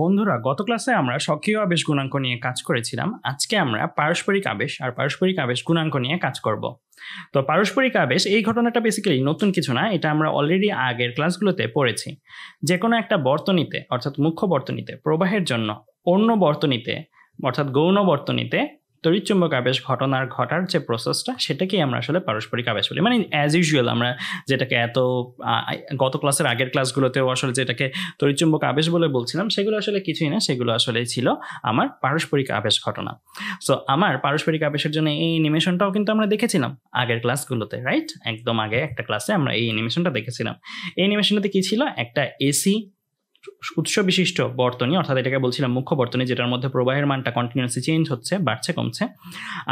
বন্ধুরা গত ক্লাসে আমরা সক্রিয় আবেশ গুণাঙ্ক নিয়ে কাজ করেছিলাম আজকে আমরা পারস্পরিক আবেশ আর পারস্পরিক আবেশ গুণাঙ্ক নিয়ে কাজ করব তো পারস্পরিক আবেশ এই ঘটনাটা বেসিক্যালি নতুন কিছু না এটা আমরা অলরেডি আগের ক্লাসগুলোতে পড়েছি যে কোনো একটা বর্তনীতে অর্থাৎ মুখ্য বর্তনীতে প্রবাহের জন্য অন্য বর্তনীতে অর্থাৎ গৌণ বর্তনীতে তড়িৎচুম্বক আবেশ ঘটনার ঘটার যে প্রসেসটা সেটাকেই আমরা আসলে পারস্পরিক আবেশ বলি মানে অ্যাজ ইউজুয়াল আমরা যেটাকে এত গত ক্লাসের আগের ক্লাসগুলোতেও আসলে যেটাকে তড়িৎচুম্বক আবেশ বলে বলছিলাম সেগুলো আসলে কিছুই না সেগুলো আসলে ছিল আমার পারস্পরিক আবেশ ঘটনা সো আমার পারস্পরিক আবেশের জন্য এই অ্যানিমেশনটাও কিন্তু আমরা দেখেছিলাম আগের ক্লাসগুলোতে রাইট একদম আগে একটা ক্লাসে আমরা এই অ্যানিমেশনটা দেখেছিলাম এই অ্যানিমেশনটাতে কী ছিল একটা এসি উৎস বিশিষ্ট বর্তনী অর্থাৎ এটাকে বলছিলাম মুখ্য বর্তনী যেটার মধ্যে প্রবাহের মানটা কন্টিনিউয়াসলি চেঞ্জ হচ্ছে বাড়ছে কমছে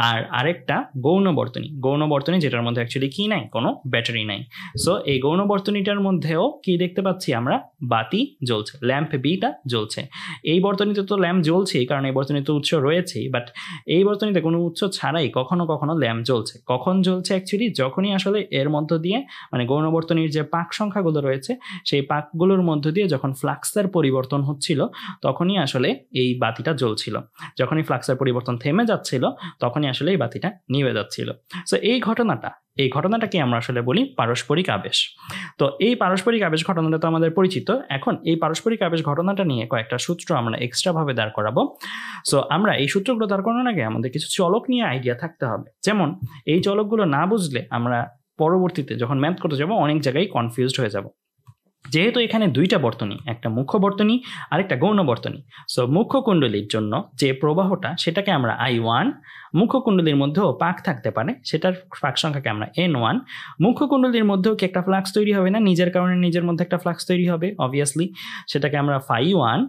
আর আরেকটা গৌণ বর্তনী গৌণ বর্তনী যেটার মধ্যে অ্যাকচুয়ালি কি নাই কোনো ব্যাটারি নাই সো এই গৌণ বর্তনীটার মধ্যেও কি দেখতে পাচ্ছি আমরা বাতি জ্বলছে ল্যাম্প বিটা জ্বলছে এই বর্তনীতে তো ল্যাম্প জ্বলছেই কারণ এই বর্তনীতে উৎস রয়েছেই বাট এই বর্তনীতে কোনো উৎস ছাড়াই কখনো কখনো ল্যাম্প জ্বলছে কখন জ্বলছে অ্যাকচুয়ালি যখনই আসলে এর মধ্য দিয়ে মানে গৌণ বর্তনীর যে পাক সংখ্যাগুলো রয়েছে সেই পাকগুলোর মধ্য দিয়ে যখন ফ্লাক ফ্লাক্সের পরিবর্তন হচ্ছিল তখনই আসলে এই বাতিটা জ্বলছিল যখনই ফ্লাক্সের পরিবর্তন থেমে যাচ্ছিল তখনই আসলে এই বাতিটা নিভে যাচ্ছিল সো এই ঘটনাটা এই ঘটনাটাকে আমরা আসলে বলি পারস্পরিক আবেশ তো এই পারস্পরিক আবেশ ঘটনাটা তো আমাদের পরিচিত এখন এই পারস্পরিক আবেশ ঘটনাটা নিয়ে কয়েকটা সূত্র আমরা এক্সট্রাভাবে দাঁড় করাবো সো আমরা এই সূত্রগুলো দাঁড় করানোর আগে আমাদের কিছু চলক নিয়ে আইডিয়া থাকতে হবে যেমন এই চলকগুলো না বুঝলে আমরা পরবর্তীতে যখন ম্যাথ করতে যাবো অনেক জায়গায় কনফিউজড হয়ে যাব যেহেতু এখানে দুইটা বর্তনী একটা মুখ্য বর্তনী আর একটা গৌণ বর্তনী সো মুখ্য কুণ্ডলীর জন্য যে প্রবাহটা সেটাকে আমরা আই ওয়ান মুখ্য কুণ্ডলীর মধ্যেও পাক থাকতে পারে সেটার ফাঁক সংখ্যাকে আমরা এন ওয়ান মুখ্য কুণ্ডলীর মধ্যেও কি একটা ফ্লাক্স তৈরি হবে না নিজের কারণে নিজের মধ্যে একটা ফ্লাক্স তৈরি হবে অবভিয়াসলি সেটাকে আমরা ফাই ওয়ান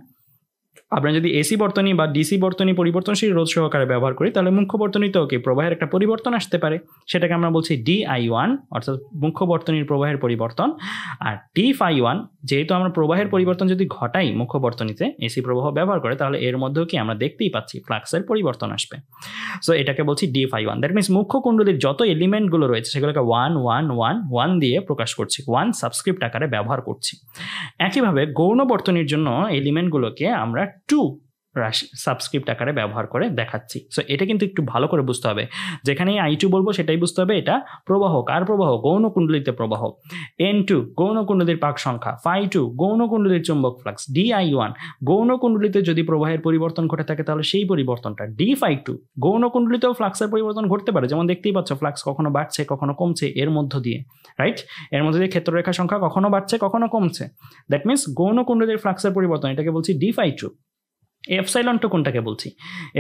আমরা যদি এসি বর্তনী বা ডিসি বর্তনী পরিবর্তনশীল রোধ সহকারে ব্যবহার করি তাহলে মুখ্য বর্তনীতেও কি প্রবাহের একটা পরিবর্তন আসতে পারে সেটাকে আমরা বলছি ডি আই ওয়ান অর্থাৎ মুখ্য বর্তনীর প্রবাহের পরিবর্তন আর ডি ফাই ওয়ান যেহেতু আমরা প্রবাহের পরিবর্তন যদি ঘটাই মুখ্য বর্তনীতে এসি প্রবাহ ব্যবহার করে তাহলে এর মধ্যেও কি আমরা দেখতেই পাচ্ছি ফ্লাক্সের পরিবর্তন আসবে সো এটাকে বলছি d phi one that means মুখ্য কুণ্ডলীর যত এলিমেন্টগুলো রয়েছে সেগুলোকে ওয়ান ওয়ান ওয়ান ওয়ান দিয়ে প্রকাশ করছি ওয়ান সাবস্ক্রিপ্ট আকারে ব্যবহার করছি একইভাবে গৌণ বর্তনীর জন্য এলিমেন্টগুলোকে আমরা টু সাবস্ক্রিপ্ট আকারে ব্যবহার করে দেখাচ্ছি সো এটা কিন্তু একটু ভালো করে বুঝতে হবে যেখানে আই টু বলবো সেটাই বুঝতে হবে এটা প্রবাহ কার প্রবাহ গৌণকুণ্ডলিতে প্রবাহ এন টু গৌণকুণ্ডলির পাক সংখ্যা ফাই টু গৌণকুণ্ডলির চুম্বক ফ্লাক্স ডি আই ওয়ান গৌণকুণ্ডলিতে যদি প্রবাহের পরিবর্তন ঘটে থাকে তাহলে সেই পরিবর্তনটা ডি ফাই টু গৌণকুণ্ডলিতেও ফ্লাক্সের পরিবর্তন ঘটতে পারে যেমন দেখতেই পাচ্ছ ফ্লাক্স কখনো বাড়ছে কখনো কমছে এর মধ্য দিয়ে রাইট এর মধ্যে দিয়ে ক্ষেত্ররেখা সংখ্যা কখনো বাড়ছে কখনো কমছে দ্যাট মিনস গৌণকুণ্ডলির ফ্লাক্সের পরিবর্তন এটাকে বলছি d phi two epsilon two কোনটাকে বলছি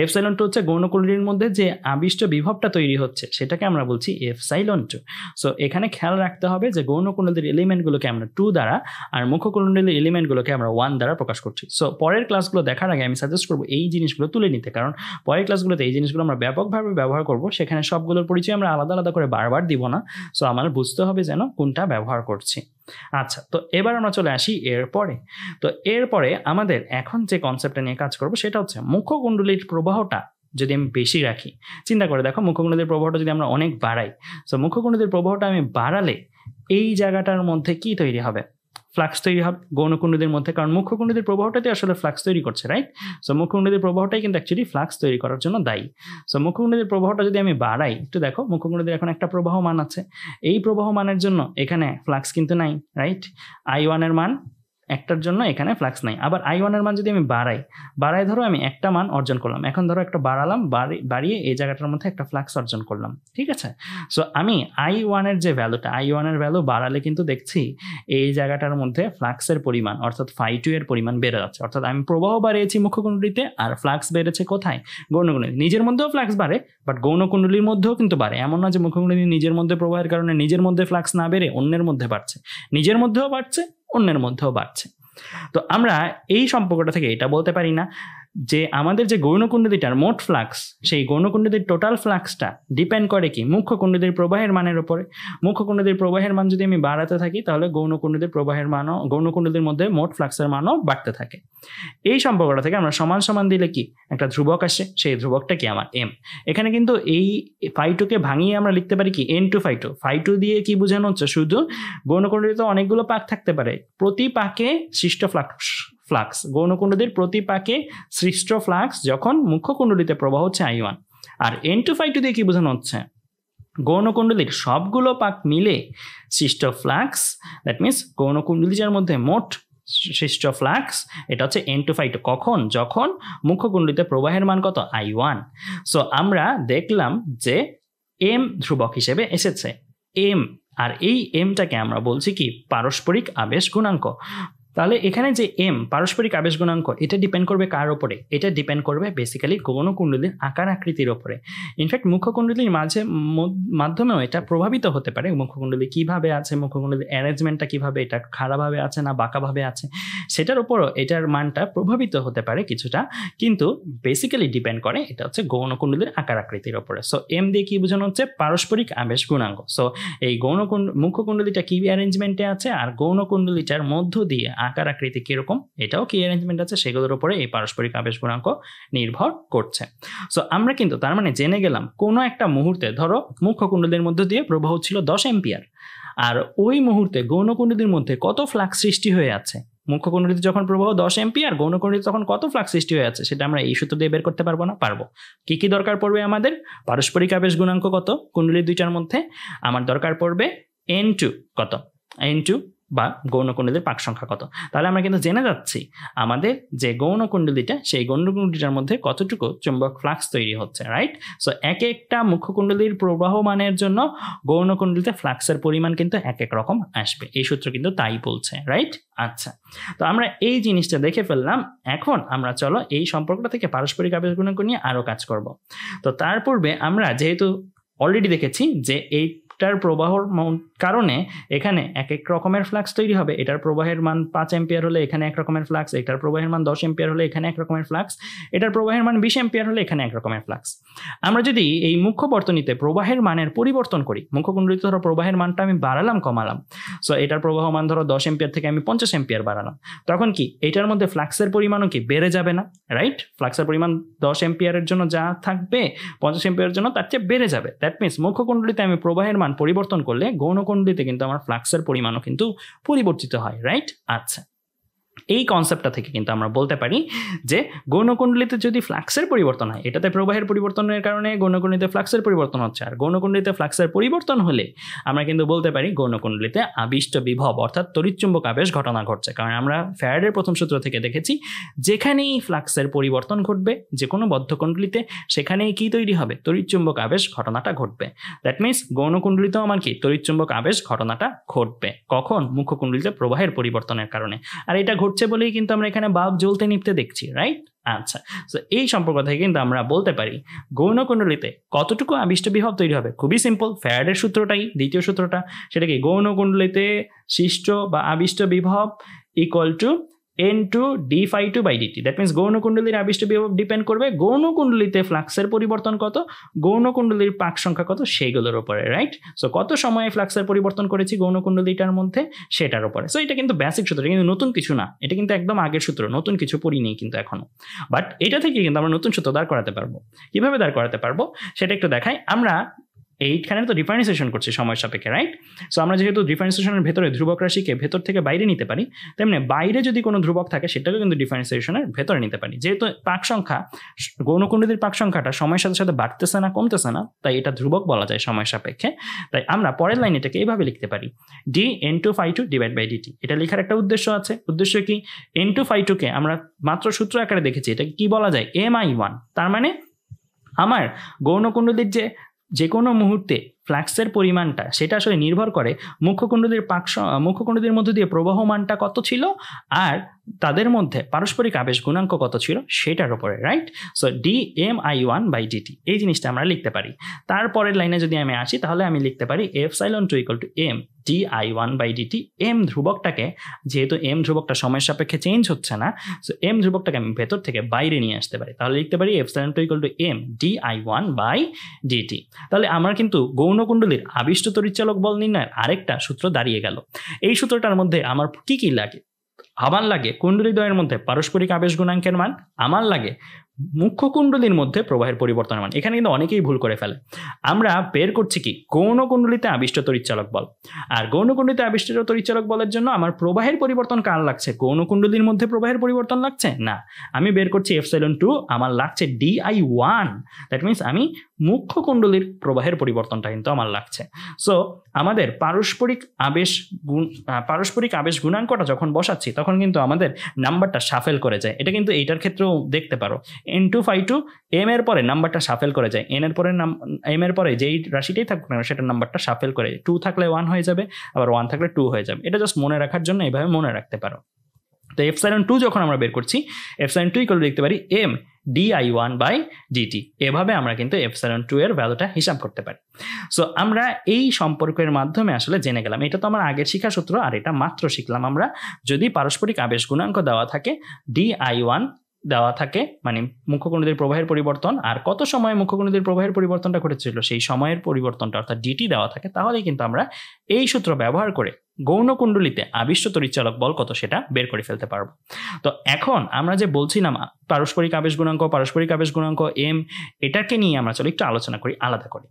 এফসাইলন টু হচ্ছে গৌণকুণ্ডলীর মধ্যে যে আবিষ্ট বিভবটা তৈরি হচ্ছে সেটাকে আমরা বলছি এফসাইলন টু সো এখানে খেয়াল রাখতে হবে যে গৌণকুণ্ডলীর এলিমেন্টগুলোকে আমরা টু দ্বারা আর মুখ্যকুণ্ডলীর এলিমেন্টগুলোকে আমরা ওয়ান দ্বারা প্রকাশ করছি সো পরের ক্লাসগুলো দেখার আগে আমি সাজেস্ট করবো এই জিনিসগুলো তুলে নিতে কারণ পরের ক্লাসগুলোতে এই জিনিসগুলো আমরা ব্যাপকভাবে ব্যবহার করব সেখানে সবগুলোর পরিচয় আমরা আলাদা আলাদা করে বারবার দিব না সো আমার বুঝতে হবে যেন কোনটা ব্যবহার করছি আচ্ছা তো এবার আমরা চলে আসি এরপরে তো এরপরে আমাদের এখন যে কনসেপ্টটা নিয়ে কাজ করব সেটা হচ্ছে কুণ্ডলীর প্রবাহটা যদি আমি বেশি রাখি চিন্তা করে দেখো মুখ্যকুণ্ডলীর প্রবাহটা যদি আমরা অনেক বাড়াই তো মুখ্যকুণ্ডলীর প্রবাহটা আমি বাড়ালে এই জায়গাটার মধ্যে কি তৈরি হবে ফ্লাক্স তৈরি হবে গৌণকুণ্ডদের মধ্যে কারণ মুখ্যকুণ্ডদের প্রবাহটাতে আসলে ফ্লাক্স তৈরি করছে রাইট হ্যাঁ। সো মুখ্যকুণ্ডদের প্রবাহটাই কিন্তু অ্যাকচুয়ালি ফ্লাক্স তৈরি করার জন্য দায়ী সো মুখ্যকুণ্ডদের প্রবাহটা যদি আমি বাড়াই একটু দেখো মুখ্যকুণ্ডদের এখন একটা প্রবাহ মান আছে এই প্রবাহ মানের জন্য এখানে ফ্লাক্স কিন্তু নাই রাইট আই ওয়ানের মান একটার জন্য এখানে ফ্লাক্স নাই আবার আই ওয়ানের মান যদি আমি বাড়াই বাড়াই ধরো আমি একটা মান অর্জন করলাম এখন ধরো একটা বাড়ালাম বাড়িয়ে এই জায়গাটার মধ্যে একটা ফ্লাক্স অর্জন করলাম ঠিক আছে সো আমি আই ওয়ানের যে ভ্যালুটা আই ওয়ানের ভ্যালু বাড়ালে কিন্তু দেখছি এই জায়গাটার মধ্যে ফ্লাক্সের পরিমাণ অর্থাৎ ফাই টু এর পরিমাণ বেড়ে যাচ্ছে অর্থাৎ আমি প্রবাহ বাড়িয়েছি মুখ্যকুণ্ডলিতে আর ফ্লাক্স বেড়েছে কোথায় গৌণকুণ্ডলি নিজের মধ্যেও ফ্লাক্স বাড়ে বাট গৌণকুণ্ডলির মধ্যেও কিন্তু বাড়ে এমন না যে মুখ্যকুণ্ডলি নিজের মধ্যে প্রবাহের কারণে নিজের মধ্যে ফ্লাক্স না বেড়ে অন্যের মধ্যে বাড়ছে নিজের মধ্যেও বাড়ছে অন্যের মধ্যেও বাড়ছে তো আমরা এই সম্পর্কটা থেকে এটা বলতে পারি না যে আমাদের যে গৌণকুণ্ডলীটার মোট ফ্লাক্স সেই গৌণকুণ্ডলীর টোটাল ফ্লাক্সটা ডিপেন্ড করে কি মুখ্য কুণ্ডলীর প্রবাহের মানের ওপরে মুখ্য কুণ্ডলীর প্রবাহের মান যদি আমি বাড়াতে থাকি তাহলে গৌণকুণ্ডলীর প্রবাহের মানও গৌণকুণ্ডলীর মধ্যে মোট ফ্লাক্সের মানও বাড়তে থাকে এই সম্পর্কটা থেকে আমরা সমান সমান দিলে কি একটা ধ্রুবক আসে সেই ধ্রুবকটা কি আমার এম এখানে কিন্তু এই ফাইটুকে ভাঙিয়ে আমরা লিখতে পারি কি এন টু ফাইটু ফাইটু দিয়ে কি বোঝানো হচ্ছে শুধু গৌণকুণ্ডলীতে অনেকগুলো পাক থাকতে পারে প্রতি পাকে সৃষ্ট ফ্লাক্স ফ্লাক্স গৌণকুণ্ডলীর প্রতি পাকে সৃষ্ট ফ্লাক্স যখন মুখ্য কুণ্ডলিতে প্রবাহ হচ্ছে আই ওয়ান আর এন টু ফাই টু দিয়ে কি বোঝানো হচ্ছে গৌণকুণ্ডলীর সবগুলো পাক মিলে সৃষ্ট ফ্লাক্স দ্যাট মিনস গৌণকুণ্ডলী যার মধ্যে মোট সৃষ্ট ফ্লাক্স এটা হচ্ছে এন টু ফাইট কখন যখন মুখ্য কুণ্ডলিতে প্রবাহের মান কত আই ওয়ান সো আমরা দেখলাম যে এম ধ্রুবক হিসেবে এসেছে এম আর এই এমটাকে আমরা বলছি কি পারস্পরিক আবেশ গুণাঙ্ক তাহলে এখানে যে এম পারস্পরিক আবেশ গুণাঙ্ক এটা ডিপেন্ড করবে কার ওপরে এটা ডিপেন্ড করবে বেসিক্যালি গৌণ কুণ্ডলীর আকার আকৃতির ওপরে ইনফ্যাক্ট মুখ্যকুণ্ডলীর মাঝে মাধ্যমেও এটা প্রভাবিত হতে পারে মুখ্যকুণ্ডলী কীভাবে আছে মুখ্যকুণ্ডলীর অ্যারেঞ্জমেন্টটা কীভাবে এটা খাড়াভাবে আছে না বাঁকাভাবে আছে সেটার উপরও এটার মানটা প্রভাবিত হতে পারে কিছুটা কিন্তু বেসিক্যালি ডিপেন্ড করে এটা হচ্ছে গৌণ কুণ্ডলীর আকার আকৃতির ওপরে সো এম দিয়ে কী বোঝানো হচ্ছে পারস্পরিক আবেশ গুণাঙ্ক সো এই গৌণ মুখ্যকুণ্ডলীটা কী অ্যারেঞ্জমেন্টে আছে আর গৌণ কুণ্ডলীটার মধ্য দিয়ে আকার আকৃতি কীরকম এটাও কি অ্যারেঞ্জমেন্ট আছে সেগুলোর উপরে এই পারস্পরিক আবেশ গুণাঙ্ক নির্ভর করছে সো আমরা কিন্তু তার মানে জেনে গেলাম কোনো একটা মুহূর্তে ধরো মুখ্য কুণ্ডলীর মধ্য দিয়ে প্রবাহ ছিল দশ এম্পিয়ার আর ওই মুহূর্তে গৌণকুণ্ডলীর মধ্যে কত ফ্লাক্স সৃষ্টি হয়ে আছে মুখ্য কুণ্ডলিতে যখন প্রবাহ দশ এমপি আর গৌণ তখন কত ফ্লাক্স সৃষ্টি হয়ে আছে সেটা আমরা এই সূত্র দিয়ে বের করতে পারবো না পারবো কি কি দরকার পড়বে আমাদের পারস্পরিক আবেশ গুণাঙ্ক কত কুণ্ডলী দুইটার মধ্যে আমার দরকার পড়বে এন টু কত এন টু বা গৌণকুণ্ডলীর পাক সংখ্যা কত তাহলে আমরা কিন্তু জেনে যাচ্ছি আমাদের যে গৌণকুণ্ডলীটা সেই গৌণকুণ্ডলীটার মধ্যে কতটুকু চুম্বক ফ্লাক্স তৈরি হচ্ছে রাইট সো এক একটা মুখ্যকুণ্ডলীর প্রবাহ মানের জন্য গৌণকুণ্ডলীতে ফ্লাক্সের পরিমাণ কিন্তু এক এক রকম আসবে এই সূত্র কিন্তু তাই বলছে রাইট আচ্ছা তো আমরা এই জিনিসটা দেখে ফেললাম এখন আমরা চলো এই সম্পর্কটা থেকে পারস্পরিক আবেদন নিয়ে আরও কাজ করব তো তার পূর্বে আমরা যেহেতু অলরেডি দেখেছি যে এই ফ্লাক্সটার প্রবাহর কারণে এখানে এক এক রকমের ফ্লাক্স তৈরি হবে এটার প্রবাহের মান পাঁচ এম্পিয়ার হলে এখানে এক রকমের ফ্লাক্স এটার প্রবাহের মান দশ এম্পিয়ার হলে এখানে এক রকমের ফ্লাক্স এটার প্রবাহের মান বিশ এম্পিয়ার হলে এখানে এক রকমের ফ্লাক্স আমরা যদি এই মুখ্য বর্তনীতে প্রবাহের মানের পরিবর্তন করি মুখ্য কুণ্ডলিতে ধরো প্রবাহের মানটা আমি বাড়ালাম কমালাম সো এটার প্রবাহ মান ধরো দশ এম্পিয়ার থেকে আমি পঞ্চাশ এম্পিয়ার বাড়ালাম তখন কি এটার মধ্যে ফ্লাক্সের পরিমাণও কি বেড়ে যাবে না রাইট ফ্লাক্সের পরিমাণ দশ এম্পিয়ারের জন্য যা থাকবে পঞ্চাশ এম্পিয়ারের জন্য তার চেয়ে বেড়ে যাবে দ্যাট মিনস মুখ্য কুণ্ডলিতে আমি প্রবাহের মান পরিবর্তন করলে গৌণকণ্ডিতে কিন্তু আমার ফ্লাক্সের পরিমাণও কিন্তু পরিবর্তিত হয় রাইট আচ্ছা এই কনসেপ্টটা থেকে কিন্তু আমরা বলতে পারি যে গৌণকুণ্ডলিতে যদি ফ্লাক্সের পরিবর্তন হয় এটাতে প্রবাহের পরিবর্তনের কারণে গৌণকুণ্ডলিতে ফ্লাক্সের পরিবর্তন হচ্ছে আর গৌণকুণ্ডলিতে ফ্লাক্সের পরিবর্তন হলে আমরা কিন্তু বলতে পারি গৌণকুণ্ডলিতে আবিষ্ট বিভব অর্থাৎ তরিচুম্বক আবেশ ঘটনা ঘটছে কারণ আমরা ফ্যারাডের প্রথম সূত্র থেকে দেখেছি যেখানেই ফ্লাক্সের পরিবর্তন ঘটবে যে কোনো বদ্ধকুণ্ডলিতে সেখানেই কি তৈরি হবে তরিচুম্বক আবেশ ঘটনাটা ঘটবে দ্যাট মিনস গৌণকুণ্ডলিতেও আমার কি তরিচুম্বক আবেশ ঘটনাটা ঘটবে কখন মুখ্যকুণ্ডলিতে প্রবাহের পরিবর্তনের কারণে আর এটা ঘটছে ঘুরছে বলেই কিন্তু আমরা এখানে বাল্ব জ্বলতে নিপতে দেখছি রাইট আচ্ছা তো এই সম্পর্ক থেকে কিন্তু আমরা বলতে পারি গৌণ কুণ্ডলিতে কতটুকু আবিষ্ট বিভব তৈরি হবে খুবই সিম্পল ফ্যারাডের সূত্রটাই দ্বিতীয় সূত্রটা সেটা কি গৌণ কুণ্ডলিতে সৃষ্ট বা আবিষ্ট বিভব equal to N two d phi two by d t that means গৌণকুণ্ডলীর আবিষ্ট বিভব ডিপেন্ড করবে গৌণকুণ্ডলীতে ফ্লাক্সের পরিবর্তন কত গৌণকুণ্ডলীর পাক সংখ্যা কত সেইগুলোর ওপরে রাইট সো কত সময়ে ফ্লাক্সের পরিবর্তন করেছি গৌণকুণ্ডলীটার মধ্যে সেটার উপরে সো এটা কিন্তু বেসিক সূত্র কিন্তু নতুন কিছু না এটা কিন্তু একদম আগের সূত্র নতুন কিছু পড়ি পড়িনি কিন্তু এখনো বাট এটা থেকে কিন্তু আমরা নতুন সূত্র দাঁড় করাতে পারবো কিভাবে দাঁড় করাতে পারবো সেটা একটু দেখাই আমরা এইখানে তো ডিফারেন্সিয়েশন করছে সময় সাপেক্ষে রাইট সো আমরা যেহেতু ডিফারেন্সিয়েশনের ভেতরে ধ্রুবক রাশিকে ভেতর থেকে বাইরে নিতে পারি তেমনি বাইরে যদি কোনো ধ্রুবক থাকে সেটাকে কিন্তু ডিফারেন্সিয়েশনের ভেতরে নিতে পারি যেহেতু পাক সংখ্যা গৌণকুণ্ডীদের পাক সংখ্যাটা সময়ের সাথে সাথে বাড়তেছে না কমতেছে না তাই এটা ধ্রুবক বলা যায় সময় সাপেক্ষে তাই আমরা পরের লাইন এটাকে এইভাবে লিখতে পারি d N two phi two divide by d t এটা লেখার একটা উদ্দেশ্য আছে উদ্দেশ্য কি এন টু ফাই টুকে আমরা মাত্র সূত্র আকারে দেখেছি এটাকে কি বলা যায় এম আই ওয়ান তার মানে আমার গৌণকুণ্ডলীর যে যে কোনো মুহূর্তে ফ্ল্যাক্সের পরিমাণটা সেটা আসলে নির্ভর করে মুখ্যকুণ্ডদের পাক মুখ্যকুণ্ডদের মধ্য দিয়ে প্রবাহমানটা কত ছিল আর তাদের মধ্যে পারস্পরিক আবেশ গুণাঙ্ক কত ছিল সেটার উপরে right so d M I one by DT এই জিনিসটা আমরা লিখতে পারি তারপরের লাইনে যদি আমি আসি তাহলে আমি লিখতে পারি epsilon two equal to M d I one by d t M ধ্রুবকটাকে যেহেতু এম ধ্রুবকটা সময়ের সাপেক্ষে চেঞ্জ হচ্ছে না সো এম ধ্রুবকটাকে আমি ভেতর থেকে বাইরে নিয়ে আসতে পারি তাহলে লিখতে পারি epsilon two equal to M d I one by d t তাহলে আমার কিন্তু গৌণকুণ্ডলীর আবিষ্ট তরিচালক বল নির্ণয়ের আরেকটা সূত্র দাঁড়িয়ে গেল এই সূত্রটার মধ্যে আমার কী কী লাগে আমার লাগে কুণ্ডলী দ্বয়ের মধ্যে পারস্পরিক আবেশ গুণাঙ্কের মান আমার লাগে মুখ্য কুণ্ডলীর মধ্যে প্রবাহের পরিবর্তন মান এখানে কিন্তু অনেকেই ভুল করে ফেলে আমরা বের করছি কি গৌণ কুণ্ডলিতে আবিষ্ট তরিচালক বল আর গৌণ কুণ্ডলিতে আবিষ্ট তরিচালক বলের জন্য আমার প্রবাহের পরিবর্তন কার লাগছে গৌণ কুণ্ডলীর মধ্যে প্রবাহের পরিবর্তন লাগছে না আমি বের করছি এফ সেলন টু আমার লাগছে ডিআই ওয়ান দ্যাট মিনস আমি মুখ্য কুণ্ডলীর প্রবাহের পরিবর্তনটা কিন্তু আমার লাগছে সো আমাদের পারস্পরিক আবেশ গুণ পারস্পরিক আবেশ গুণাঙ্কটা যখন বসাচ্ছি তখন কিন্তু আমাদের নাম্বারটা সাফেল করে যায় এটা কিন্তু এইটার ক্ষেত্রেও দেখতে পারো N two five two M এর পরে নাম্বারটা সাফেল করে যায় এন এর পরে নাম এম এর পরে যেই রাশিটাই থাকুক না সেটার নাম্বারটা সাফেল করে টু থাকলে ওয়ান হয়ে যাবে আবার ওয়ান থাকলে টু হয়ে যাবে এটা জাস্ট মনে রাখার জন্য এইভাবে মনে রাখতে পারো তো এফ সাইন টু যখন আমরা বের করছি এফ সাইন টু ইকুয়াল দেখতে পারি M d I one by d t এভাবে আমরা কিন্তু এফ এফসাইন টু এর ভ্যালুটা হিসাব করতে পারি সো আমরা এই সম্পর্কের মাধ্যমে আসলে জেনে গেলাম এটা তো আমার আগের শিক্ষা সূত্র আর এটা মাত্র শিখলাম আমরা যদি পারস্পরিক আবেশ গুণাঙ্ক দেওয়া থাকে ডিআই ওয়ান দেওয়া থাকে মানে মুখ্যকণিদের প্রবাহের পরিবর্তন আর কত সময় মুখ্যকণিদের প্রবাহের পরিবর্তনটা ঘটেছিল সেই সময়ের পরিবর্তনটা অর্থাৎ ডিটি দেওয়া থাকে তাহলেই কিন্তু আমরা এই সূত্র ব্যবহার করে কুণ্ডলিতে আবিষ্ট তরিচালক বল কত সেটা বের করে ফেলতে পারবো তো এখন আমরা যে বলছিলাম পারস্পরিক আবেশ গুণাঙ্ক পারস্পরিক আবেশ গুণাঙ্ক এম এটাকে নিয়ে আমরা চলো একটু আলোচনা করি আলাদা করে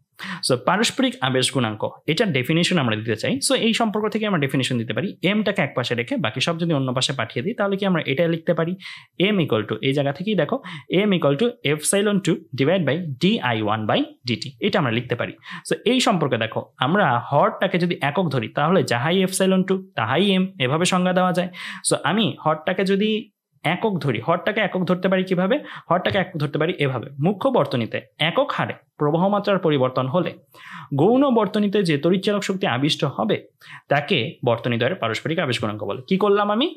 সো পারস্পরিক আবেশ গুণাঙ্ক এটার ডেফিনেশন আমরা দিতে চাই সো এই সম্পর্ক থেকে আমরা ডেফিনেশন দিতে পারি এমটাকে এক পাশে রেখে বাকি সব যদি অন্য পাশে পাঠিয়ে দিই তাহলে কি আমরা এটা লিখতে পারি এম ইকল টু এই জায়গা থেকেই দেখো M equal to epsilon two divide by d I one by d t এটা আমরা লিখতে পারি সো এই সম্পর্কে দেখো আমরা হরটাকে যদি একক ধরি তাহলে যাহাই এফ সাইলন টু তাহাই এম এভাবে সংজ্ঞা দেওয়া যায় সো আমি হরটাকে যদি একক ধরি হরটাকে একক ধরতে পারি কিভাবে হরটাকে একক ধরতে পারি এভাবে মুখ্য বর্তনীতে একক হারে প্রবাহ মাত্রার পরিবর্তন হলে গৌণ বর্তনীতে যে তরিচালক শক্তি আবিষ্ট হবে তাকে বর্তনী দ্বয়ের পারস্পরিক আবেশ গুণাঙ্ক বলে কি করলাম আমি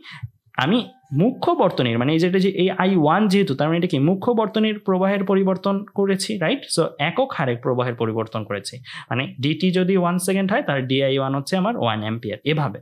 আমি মুখ্য বর্তনীর মানে এই যেটা যে এই আই ওয়ান যেহেতু তার মানে এটা কি মুখ্য বর্তনীর প্রবাহের পরিবর্তন করেছি রাইট সো একক হারে প্রবাহের পরিবর্তন করেছি মানে ডিটি যদি ওয়ান সেকেন্ড হয় তাহলে ডিআই ওয়ান হচ্ছে আমার ওয়ান অ্যাম্পিয়ার এভাবে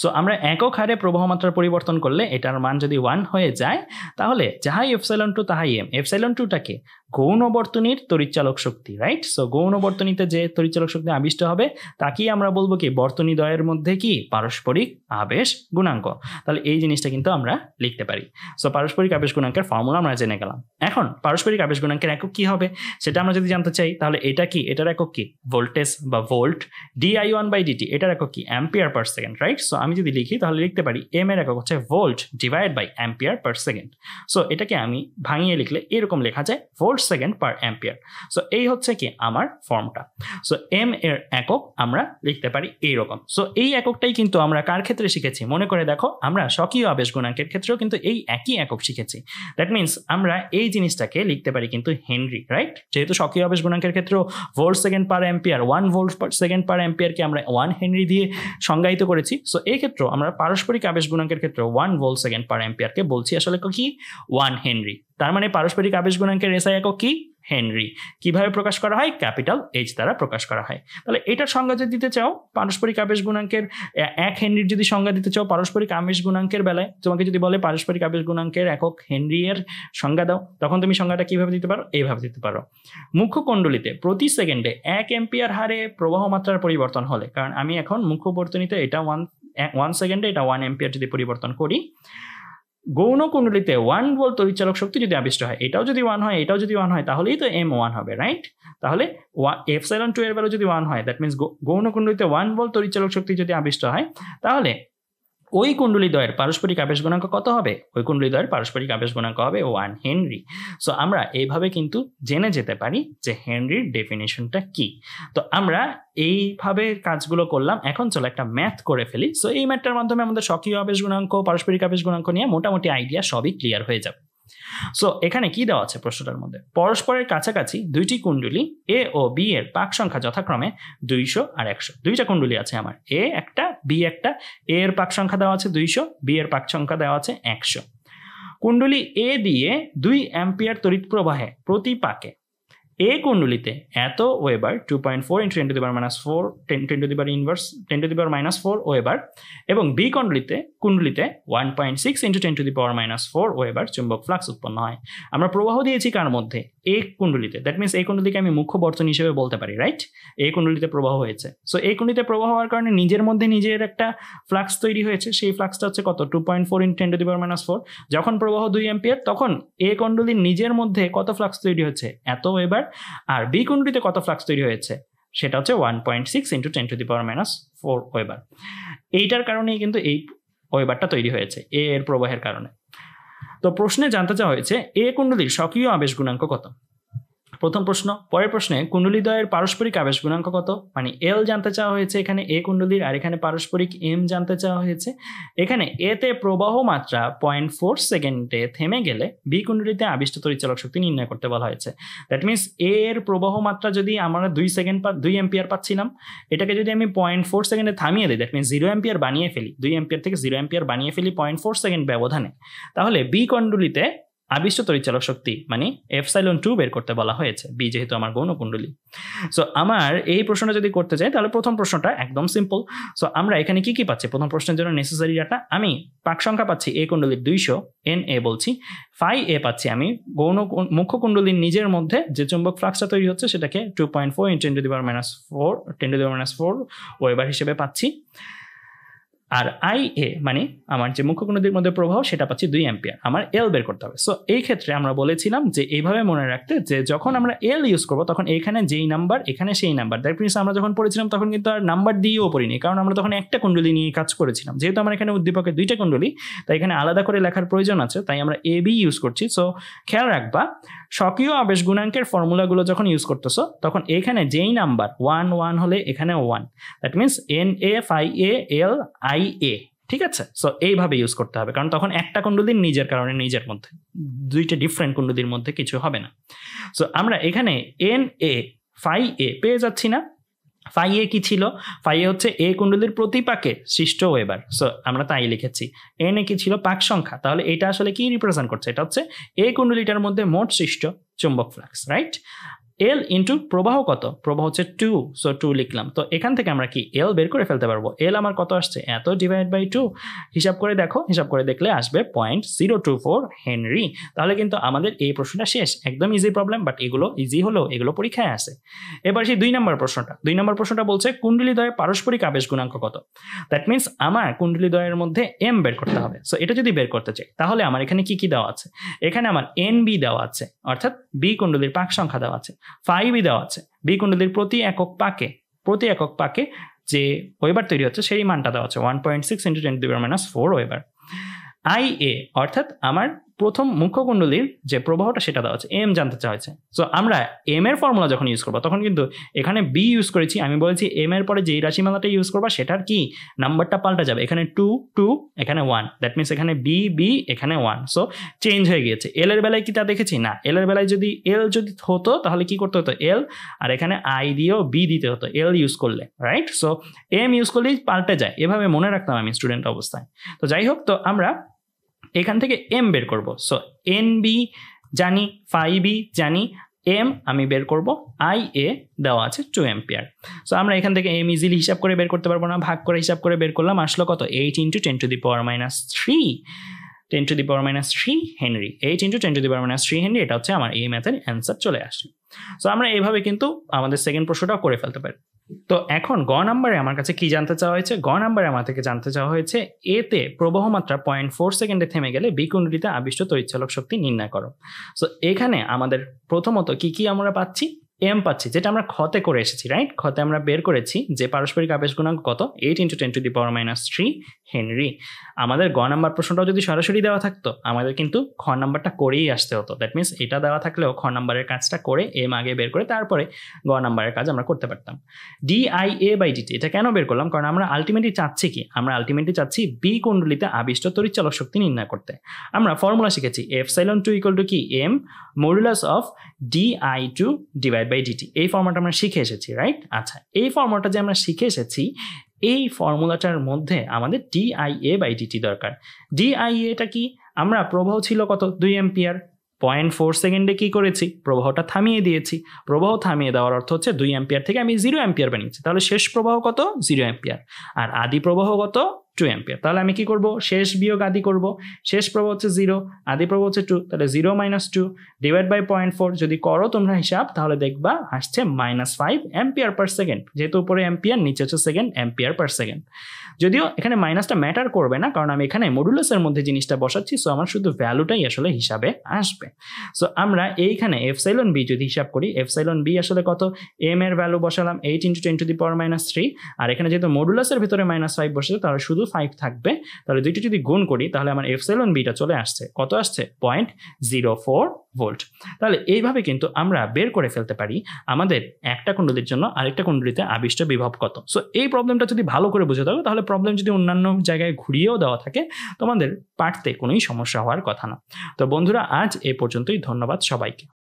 সো আমরা একক হারে প্রবাহ প্রবাহমাত্রার পরিবর্তন করলে এটার মান যদি ওয়ান হয়ে যায় তাহলে যাহাই এফসাইলন টু তাহাই এম এফসাইলন টুটাকে গৌণ বর্তনীর তরিচালক শক্তি রাইট সো গৌণ বর্তনীতে যে তরিচালক শক্তি আবিষ্ট হবে তাকেই আমরা বলবো কি বর্তনী দ্বয়ের মধ্যে কি পারস্পরিক আবেশ গুণাঙ্ক তাহলে এই জিনিসটা কিন্তু আমরা লিখতে পারি সো পারস্পরিক আবেশ গুণাঙ্কের ফর্মুলা আমরা জেনে গেলাম এখন পারস্পরিক আবেশ গুণাঙ্কের একক কি হবে সেটা আমরা যদি জানতে চাই তাহলে এটা কি এটার একক কি ভোল্টেজ বা volt d I one by d t এটার একক কি ampere per second right so আমি যদি লিখি তাহলে লিখতে পারি এম এর একক হচ্ছে volt divide by ampere per second so এটাকে আমি ভাঙিয়ে লিখলে এরকম লেখা যায় volt second per ampere so এই হচ্ছে কি আমার ফর্মটা সো এম এর একক আমরা লিখতে পারি এইরকম সো এই এককটাই কিন্তু আমরা কার ক্ষেত্রে শিখেছি মনে করে দেখো আমরা স্বকীয় আবেশ গুণাঙ্কের ক্ষেত্রেও কিন্তু এই একই একক শিখেছি দ্যাট মিনস আমরা এই জিনিসটাকে লিখতে পারি কিন্তু হেনরি রাইট যেহেতু স্বকীয় আবেশ গুণাঙ্কের ক্ষেত্রেও volt second per ampere one volt per second per অ্যাম্পিয়ারকে আমরা ওয়ান হেনরি দিয়ে সংজ্ঞায়িত করেছি সো এই ক্ষেত্রেও আমরা পারস্পরিক আবেশ গুণাঙ্কের ক্ষেত্রে ওয়ান ভোল্ট সেকেন্ড পার অ্যাম্পিয়ারকে বলছি আসলে কি ওয়ান হেনরি তার মানে পারস্পরিক আবেশ গুণাঙ্কের এসআই একক কি হেনরি কিভাবে প্রকাশ করা হয় ক্যাপিটাল এইচ দ্বারা প্রকাশ করা হয় তাহলে এটার সংজ্ঞা যদি দিতে চাও পারস্পরিক আবেশ গুণাঙ্কের এক হেনরির যদি সংজ্ঞা দিতে চাও পারস্পরিক আবেশ গুণাঙ্কের বেলায় তোমাকে যদি বলে পারস্পরিক আবেশ গুণাঙ্কের একক হেনরিয়ের সংজ্ঞা দাও তখন তুমি সংজ্ঞাটা কিভাবে দিতে পারো এইভাবে দিতে পারো মুখ্য কুণ্ডলিতে প্রতি সেকেন্ডে এক এম্পিয়ার হারে প্রবাহ মাত্রার পরিবর্তন হলে কারণ আমি এখন মুখ্য বর্তনীতে এটা ওয়ান ওয়ান সেকেন্ডে এটা ওয়ান এম্পিয়ার যদি পরিবর্তন করি গৌণ কুণ্ডলিতে ওয়ান বল তড়িৎচালক শক্তি যদি আবিষ্ট হয় এটাও যদি ওয়ান হয় এটাও যদি ওয়ান হয় তাহলেই তো এম ওয়ান হবে রাইট তাহলে এফ সেভেন টু এর বেলা যদি ওয়ান হয় দ্যাট মিনস গৌণ কুণ্ডলিতে ওয়ান বল তড়িৎচালক শক্তি যদি আবিষ্ট হয় তাহলে ওই কুণ্ডলীদ্বয়ের পারস্পরিক আবেশ গুণাঙ্ক কত হবে ওই দয়ের পারস্পরিক আবেশ গুণাঙ্ক হবে ওয়ান হেনরি সো আমরা এইভাবে কিন্তু জেনে যেতে পারি যে হেনরির ডেফিনেশনটা কি তো আমরা এইভাবে কাজগুলো করলাম এখন চলো একটা ম্যাথ করে ফেলি সো এই ম্যাথটার মাধ্যমে আমাদের সক্রিয় আবেশ গুণাঙ্ক পারস্পরিক আবেশ গুণাঙ্ক নিয়ে মোটামুটি আইডিয়া সবই ক্লিয়ার হয়ে যাবে সো এখানে কি দেওয়া আছে প্রশ্নটার মধ্যে পরস্পরের কাছাকাছি দুইটি কুণ্ডলি এ ও বি এর পাক সংখ্যা যথাক্রমে দুইশো আর একশো দুইটা কুণ্ডলি আছে আমার এ একটা বি একটা এ এর পাক সংখ্যা দেওয়া আছে দুইশো বি এর পাক সংখ্যা দেওয়া আছে একশো কুণ্ডলি এ দিয়ে দুই অ্যাম্পিয়ার তড়িৎ প্রবাহে প্রতি পাকে এই কুণ্ডলিতে এত weber two point four into ten to দিবার minus four ten ten to দিবার ইনভার্স টেন টু দিবার মাইনাস ফোর ওয়েবার এবং বি কুণ্ডলিতে কুণ্ডলিতে one point six into ten to the power minus four weber চুম্বক ফ্লাক্স উৎপন্ন হয় আমরা প্রবাহ দিয়েছি কার মধ্যে এই কুণ্ডলিতে দ্যাট মিনস এই কুণ্ডলিকে আমি মুখ্য বর্তন হিসেবে বলতে পারি রাইট এই কুণ্ডলিতে প্রবাহ হয়েছে সো এই কুণ্ডলিতে প্রবাহ হওয়ার কারণে নিজের মধ্যে নিজের একটা ফ্লাক্স তৈরি হয়েছে সেই ফ্লাক্সটা হচ্ছে কত two point four into ten to দিবার মাইনাস ফোর যখন প্রবাহ দুই অ্যাম্পিয়ার তখন এই কুণ্ডলির নিজের মধ্যে কত ফ্লাক্স তৈরি হচ্ছে এত ওয়েবার আর বি কুণ্ডুলিতে কত ফ্লাক্স তৈরি হয়েছে সেটা হচ্ছে one point six into ten to the power minus four weber এইটার কারণেই কিন্তু এই ওয়েবারটা তৈরি হয়েছে এ এর প্রবাহের কারণে তো প্রশ্নে জানতে চাওয়া হয়েছে এ কুণ্ডলীর সক্রিয় আবেশ গুণাঙ্ক কত প্রথম প্রশ্ন পরের প্রশ্নে কুণ্ডলীদ্বয়ের পারস্পরিক আবেশ গুণাঙ্ক কত মানে এল জানতে চাওয়া হয়েছে এখানে এ কুণ্ডলীর আর এখানে পারস্পরিক এম জানতে চাওয়া হয়েছে এখানে এতে প্রবাহ মাত্রা পয়েন্ট ফোর সেকেন্ডে থেমে গেলে বি কুণ্ডলীতে আবিষ্ট তরিচালক শক্তি নির্ণয় করতে বলা হয়েছে দ্যাট মিনস এর প্রবাহ মাত্রা যদি আমরা দুই সেকেন্ড দুই এম্পিয়ার পাচ্ছিলাম এটাকে যদি আমি পয়েন্ট ফোর সেকেন্ডে থামিয়ে দিই দ্যাট মিনস জিরো এম্পিয়ার বানিয়ে ফেলি দুই এম্পিয়ার থেকে জিরো এম্পিয়ার বানিয়ে ফেলি পয়েন্ট ফোর সেকেন্ড ব্যবধানে তাহলে বি কুণ্ডলীতে আবিষ্ট তরিচালক শক্তি মানে এফসাইলন টু বের করতে বলা হয়েছে বি যেহেতু আমার গৌণকুণ্ডলী সো আমার এই প্রশ্নটা যদি করতে চাই তাহলে প্রথম প্রশ্নটা একদম সিম্পল সো আমরা এখানে কি কি পাচ্ছি প্রথম প্রশ্নের জন্য নেসেসারি ডাটা আমি পাক সংখ্যা পাচ্ছি এ কুণ্ডলীর দুইশো এন এ বলছি ফাই এ পাচ্ছি আমি গৌণ মুখ্য কুণ্ডলীর নিজের মধ্যে যে চুম্বক ফ্লাক্সটা তৈরি হচ্ছে সেটাকে two point four in ten to দিবার মাইনাস ফোর টেন টু দিবার মাইনাস ফোর ওয়েবার হিসেবে পাচ্ছি আর আই এ মানে আমার যে মুখ্য কোনো দিক মধ্যে প্রবাহ সেটা পাচ্ছি দুই অ্যাম্পিয়ার আমার এল বের করতে হবে সো এই ক্ষেত্রে আমরা বলেছিলাম যে এইভাবে মনে রাখতে যে যখন আমরা এল ইউজ করবো তখন এখানে যেই নাম্বার এখানে সেই নাম্বার দ্যাট মিনস আমরা যখন পড়েছিলাম তখন কিন্তু আর নাম্বার দিয়েও পড়িনি কারণ আমরা তখন একটা কুণ্ডলি নিয়ে কাজ করেছিলাম যেহেতু আমার এখানে উদ্দীপকের দুইটা কুণ্ডলি তাই এখানে আলাদা করে লেখার প্রয়োজন আছে তাই আমরা এ বি ইউজ করছি সো খেয়াল রাখবা স্বকীয় আবেশ গুণাঙ্কের ফর্মুলাগুলো যখন ইউজ করতেছো তখন এখানে যেই নাম্বার ওয়ান ওয়ান হলে এখানে one that means N A phi A L I A ঠিক আছে সো এইভাবে ইউজ করতে হবে কারণ তখন একটা কুণ্ডলীর নিজের কারণে নিজের মধ্যে দুইটা ডিফারেন্ট কুণ্ডলীর মধ্যে কিছু হবে না সো আমরা এখানে এন এ ফাই এ পেয়ে যাচ্ছি না ফাই এ কি ছিল ফাই এ হচ্ছে এ কুণ্ডলীর প্রতিপাকে সৃষ্ট ওয়েবার সো আমরা তাই লিখেছি এন এ কি ছিল পাক সংখ্যা তাহলে এটা আসলে কি রিপ্রেজেন্ট করছে এটা হচ্ছে এ কুণ্ডলীটার মধ্যে মোট সৃষ্ট চুম্বক ফ্লাক্স রাইট এল ইন্টু প্রবাহ কত প্রবাহ হচ্ছে টু সো টু লিখলাম তো এখান থেকে আমরা কি এল বের করে ফেলতে পারবো এল আমার কত আসছে এত ডিভাইড বাই টু হিসাব করে দেখো হিসাব করে দেখলে আসবে point zero two four henry তাহলে কিন্তু আমাদের এই প্রশ্নটা শেষ একদম ইজি প্রবলেম বাট এগুলো ইজি হলেও এগুলো পরীক্ষায় আসে এবার সেই দুই নম্বর প্রশ্নটা দুই নম্বর প্রশ্নটা বলছে কুণ্ডলিদ্বয়ের পারস্পরিক আবেশ গুণাঙ্ক কত দ্যাট মিনস আমার কুণ্ডলিদ্বয়ের মধ্যে এম বের করতে হবে সো এটা যদি বের করতে চাই তাহলে আমার এখানে কি কি দেওয়া আছে এখানে আমার এন বি দেওয়া আছে অর্থাৎ বি কুণ্ডলির পাক সংখ্যা দেওয়া আছে ফাইভই দেওয়া আছে কুণ্ডলীর প্রতি একক পাকে প্রতি একক পাকে যে ওয়েবার তৈরি হচ্ছে সেই মানটা দেওয়া আছে one point six into ten দুবার minus four weber I A অর্থাৎ আমার প্রথম মুখ্যকুণ্ডলীর যে প্রবাহটা সেটা দেওয়া আছে এম জানতে চাওয়া হয়েছে সো আমরা এম এর ফর্মুলা যখন ইউজ করবো তখন কিন্তু এখানে বি ইউজ করেছি আমি বলেছি এম এর পরে যেই রাশিমালাটা ইউজ করবা সেটার কি নাম্বারটা পাল্টা যাবে এখানে টু টু এখানে ওয়ান দ্যাট মিনস এখানে বি বি এখানে ওয়ান সো চেঞ্জ হয়ে গিয়েছে এল এর বেলায় কি তা দেখেছি না এল এর বেলায় যদি এল যদি হতো তাহলে কি করতে হতো এল আর এখানে আই দিয়েও বি দিতে হতো এল ইউজ করলে রাইট সো এম ইউজ করলেই পাল্টে যায় এভাবে মনে রাখতাম আমি স্টুডেন্ট অবস্থায় তো যাই হোক তো আমরা এখান থেকে এম বের করব সো এন বি জানি ফাইভ বি জানি এম আমি বের করব আই এ দেওয়া আছে টু এম্পিয়ার সো আমরা এখান থেকে এম ইজিলি হিসাব করে বের করতে পারবো না ভাগ করে হিসাব করে বের করলাম আসলো কত eight into ten to the power minus three ten to the power minus three henry eight into ten to the power minus three henry এটা হচ্ছে আমার এই ম্যাথের অ্যান্সার চলে আসে সো আমরা এইভাবে কিন্তু আমাদের সেকেন্ড প্রশ্নটাও করে ফেলতে পারি তো এখন গ নাম্বারে আমার কাছে কি জানতে চাওয়া হয়েছে গ নাম্বারে আমার থেকে জানতে চাওয়া হয়েছে এতে মাত্রা পয়েন্ট ফোর সেকেন্ডে থেমে গেলে বিকুণ্ডলিতে আবিষ্ট তরিচালক শক্তি নির্ণয় করো সো এখানে আমাদের প্রথমত কি কি আমরা পাচ্ছি এম পাচ্ছি যেটা আমরা ক্ষতে করে এসেছি রাইট ক্ষতে আমরা বের করেছি যে পারস্পরিক আবেশ গুণাঙ্ক কত eight into ten to the power minus three henry আমাদের গ নাম্বার প্রশ্নটাও যদি সরাসরি দেওয়া থাকতো আমাদের কিন্তু খ নাম্বারটা করেই আসতে হতো দ্যাট মিনস এটা দেওয়া থাকলেও খ নাম্বারের কাজটা করে এম আগে বের করে তারপরে গ নাম্বারের কাজ আমরা করতে পারতাম ডিআই এ বাই ডিটি এটা কেন বের করলাম কারণ আমরা আলটিমেটলি চাচ্ছি কি আমরা আলটিমেটলি চাচ্ছি বি কুণ্ডলিতে আবিষ্ট চালক শক্তি নির্ণয় করতে আমরা ফর্মুলা শিখেছি epsilon two equal to কি M modulus of dI to divide by DT এই ফর্মুলাটা আমরা শিখে এসেছি রাইট আচ্ছা এই ফর্মুলাটা যে আমরা শিখে এসেছি এই ফর্মুলাটার মধ্যে আমাদের ডিআইএ বাই ডিটি দরকার ডিআইএটা কি আমরা প্রবাহ ছিল কত দুই এম্পিয়ার পয়েন্ট ফোর সেকেন্ডে কী করেছি প্রবাহটা থামিয়ে দিয়েছি প্রবাহ থামিয়ে দেওয়ার অর্থ হচ্ছে দুই অ্যাম্পিয়ার থেকে আমি জিরো অ্যাম্পিয়ার বানিয়েছি তাহলে শেষ প্রবাহ কত জিরো অ্যাম্পিয়ার আর আদি প্রবাহ কত টু অ্যাম্পিয়ার তাহলে আমি কি করব শেষ বিয়োগ আদি করব শেষ প্রভাব হচ্ছে জিরো আদি প্রভাব হচ্ছে টু তাহলে zero minus two divide by point four যদি করো তোমরা হিসাব তাহলে দেখবা আসছে minus five ampere per second যেহেতু উপরে অ্যাম্পিয়ার নিচে হচ্ছে সেকেন্ড অ্যাম্পিয়ার পার সেকেন্ড যদিও এখানে মাইনাসটা ম্যাটার করবে না কারণ আমি এখানে মডুলাসের মধ্যে জিনিসটা বসাচ্ছি সো আমার শুধু ভ্যালুটাই আসলে হিসাবে আসবে সো আমরা এইখানে এফসাইলন বি যদি হিসাব করি এফসাইলন বি আসলে কত এম এর ভ্যালু বসালাম eight into ten to the power minus three আর এখানে যেহেতু মডুলাসের ভিতরে মাইনাস ফাইভ বসেছে তাহলে শুধু ফাইভ থাকবে তাহলে দুইটি যদি গুণ করি তাহলে আমার এফসেলন বিটা চলে আসছে কত আসছে পয়েন্ট জিরো ফোর ভোল্ট তাহলে এইভাবে কিন্তু আমরা বের করে ফেলতে পারি আমাদের একটা কুণ্ডলির জন্য আরেকটা কুণ্ডলিতে আবিষ্ট বিভব কত সো এই প্রবলেমটা যদি ভালো করে বুঝে থাকো তাহলে প্রবলেম যদি অন্যান্য জায়গায় ঘুরিয়েও দেওয়া থাকে তোমাদের পারতে কোনোই সমস্যা হওয়ার কথা না তো বন্ধুরা আজ এ পর্যন্তই ধন্যবাদ সবাইকে